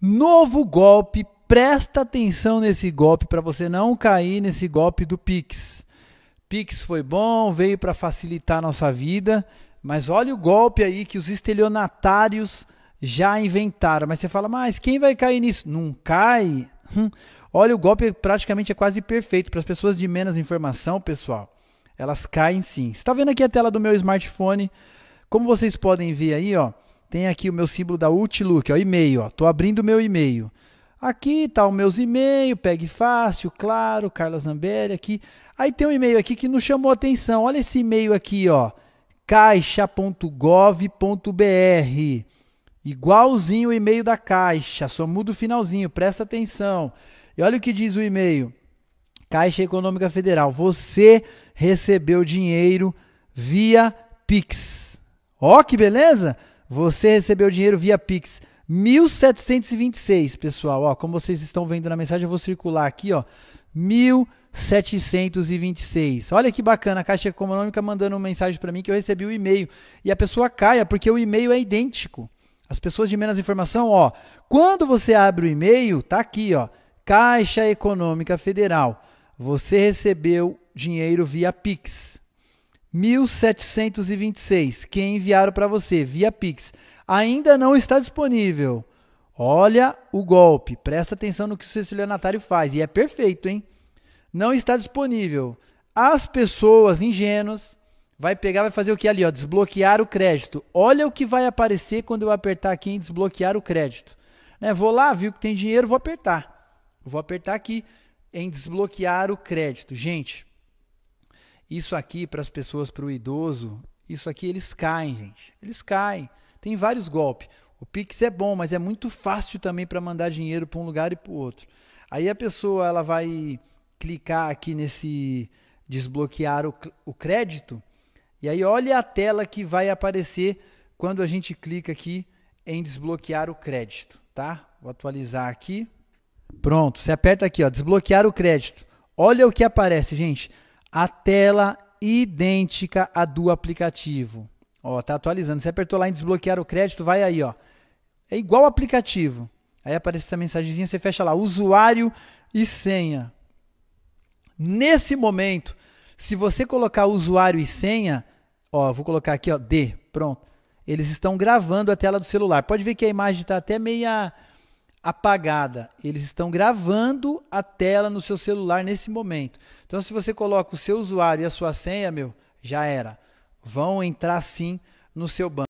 Novo golpe, presta atenção nesse golpe para você não cair nesse golpe do Pix. Pix foi bom, veio para facilitar a nossa vida, mas olha o golpe aí que os estelionatários já inventaram. Mas você fala, mas quem vai cair nisso? Não cai? Hum. Olha, o golpe praticamente é quase perfeito para as pessoas de menos informação, pessoal. Elas caem sim. Está vendo aqui a tela do meu smartphone? Como vocês podem ver aí, ó, tem aqui o meu símbolo da Outlook, o e-mail, Estou abrindo o meu e-mail. Aqui está o meus e-mail, Pegue Fácil, Claro, Carla Zambelli aqui. Aí tem um e-mail aqui que nos chamou atenção. Olha esse e-mail aqui, ó. caixa.gov.br. Igualzinho o e-mail da Caixa, só muda o finalzinho, presta atenção. E olha o que diz o e-mail. Caixa Econômica Federal, você recebeu dinheiro via Pix. Ó, que beleza! Você recebeu dinheiro via Pix. 1726, pessoal. Ó, como vocês estão vendo na mensagem, eu vou circular aqui, ó. 1726. Olha que bacana, a Caixa Econômica mandando uma mensagem para mim que eu recebi o e-mail. E a pessoa caia porque o e-mail é idêntico. As pessoas de menos informação, ó, quando você abre o e-mail, tá aqui, ó, Caixa Econômica Federal. Você recebeu dinheiro via Pix. 1726, que enviaram para você via Pix, ainda não está disponível. Olha o golpe. Presta atenção no que o estelionatário faz. E é perfeito, hein? Não está disponível. As pessoas ingênuas vai pegar, vai fazer o que ali? Ó, desbloquear o crédito. Olha o que vai aparecer quando eu apertar aqui em desbloquear o crédito. Né? Vou lá, viu que tem dinheiro, vou apertar. Vou apertar aqui em desbloquear o crédito. Gente, isso aqui para as pessoas, para o idoso, isso aqui eles caem, gente. Eles caem. Tem vários golpes. O Pix é bom, mas é muito fácil também para mandar dinheiro para um lugar e para o outro. Aí a pessoa ela vai clicar aqui nesse desbloquear o, o crédito e aí olha a tela que vai aparecer quando a gente clica aqui em desbloquear o crédito, tá? Vou atualizar aqui. Pronto, você aperta aqui, ó, desbloquear o crédito. Olha o que aparece, gente a tela idêntica à do aplicativo. Ó, tá atualizando. Você apertou lá em desbloquear o crédito, vai aí, ó. É igual ao aplicativo. Aí aparece essa mensagenzinha, você fecha lá, usuário e senha. Nesse momento, se você colocar usuário e senha, ó, vou colocar aqui, ó, D, pronto. Eles estão gravando a tela do celular. Pode ver que a imagem está até meia apagada. Eles estão gravando a tela no seu celular nesse momento. Então, se você coloca o seu usuário e a sua senha, meu, já era. Vão entrar sim no seu banco.